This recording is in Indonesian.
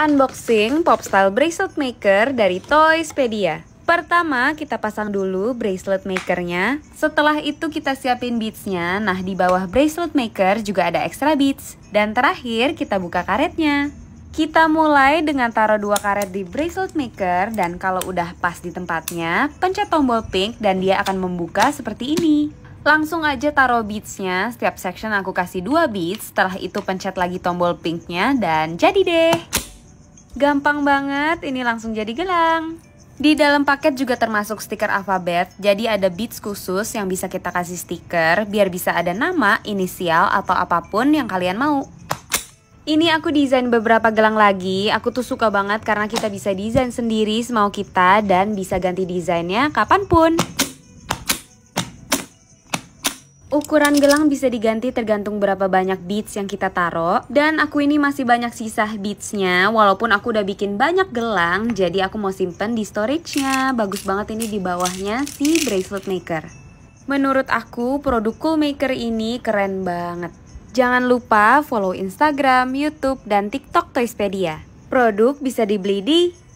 Unboxing Popstyle Bracelet Maker dari Toyspedia. Pertama, kita pasang dulu bracelet makernya. Setelah itu kita siapin beadsnya. Nah, di bawah bracelet maker juga ada extra beads. Dan terakhir, kita buka karetnya. Kita mulai dengan taruh dua karet di bracelet maker dan kalau udah pas di tempatnya, pencet tombol pink dan dia akan membuka seperti ini. Langsung aja taruh beadsnya, setiap section aku kasih dua beads, setelah itu pencet lagi tombol pinknya dan jadi deh! Gampang banget, ini langsung jadi gelang. Di dalam paket juga termasuk stiker alfabet, jadi ada beads khusus yang bisa kita kasih stiker biar bisa ada nama, inisial, atau apapun yang kalian mau. Ini aku desain beberapa gelang lagi, aku tuh suka banget karena kita bisa desain sendiri semau kita dan bisa ganti desainnya kapanpun. Ukuran gelang bisa diganti tergantung berapa banyak beads yang kita taruh. Dan aku ini masih banyak sisa beadsnya, walaupun aku udah bikin banyak gelang, jadi aku mau simpen di storage-nya. Bagus banget ini di bawahnya si bracelet maker. Menurut aku, produk Cool Maker ini keren banget. Jangan lupa follow Instagram, Youtube, dan TikTok Toyspedia. Produk bisa dibeli di